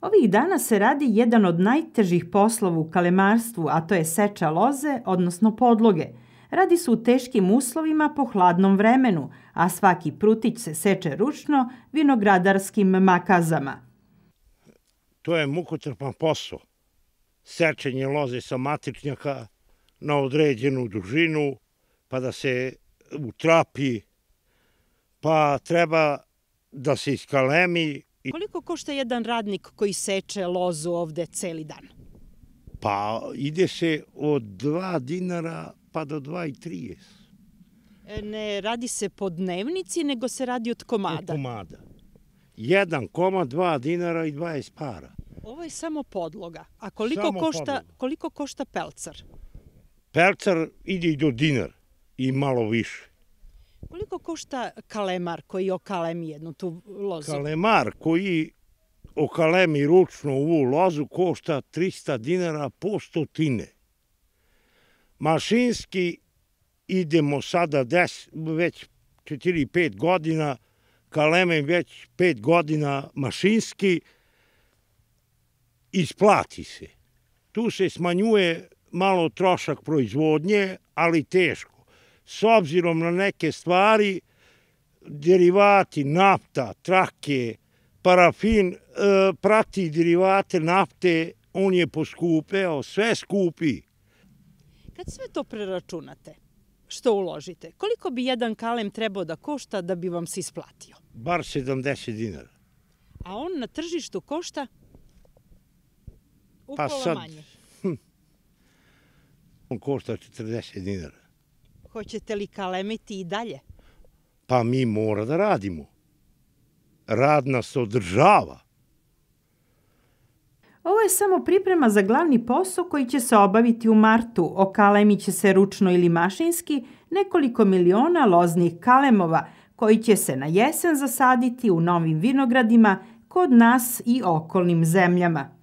Ovih dana se radi jedan od najtežih poslova u kalemarstvu, a to je seča loze, odnosno podloge. Radi se u teškim uslovima po hladnom vremenu, a svaki prutić se seče ručno vinogradarskim makazama. To je mukotrpan posao. Sečenje loze sa matičnjaka na određenu dužinu, pa da se utrapi, pa treba da se iskalemi, Koliko košta jedan radnik koji seče lozu ovde celi dan? Pa ide se od 2 dinara pa do 2,30. E, ne radi se po dnevnici, nego se radi od komada. Od komada. Jedan komad, 2 dinara i 20 para. Ovo je samo podloga. A koliko, košta, koliko košta pelcar? Pelcar ide i do dinar i malo više. Koliko košta kalemar koji okalemi jednu tu lozu? Kalemar koji okalemi ručno ovu lozu košta 300 dinara po stotine. Mašinski idemo sada des, već 4-5 godina, kalemem već 5 godina mašinski, isplati se. Tu se smanjuje malo trošak proizvodnje, ali teško s obzirom na neke stvari, derivati nafta, trake, parafin, e, prati derivate nafte, on je poskupeo, sve skupi. Kad sve to preračunate, što uložite, koliko bi jedan kalem trebao da košta da bi vam se isplatio? Bar 70 dinara. A on na tržištu košta pa upola pa sad, manje? Hm, on košta 40 dinara. Hoćete li kalemiti i dalje? Pa mi mora da radimo. Rad nas održava. Ovo je samo priprema za glavni posao koji će se obaviti u martu. O kalemi će se ručno ili mašinski nekoliko miliona loznih kalemova koji će se na jesen zasaditi u novim vinogradima kod nas i okolnim zemljama.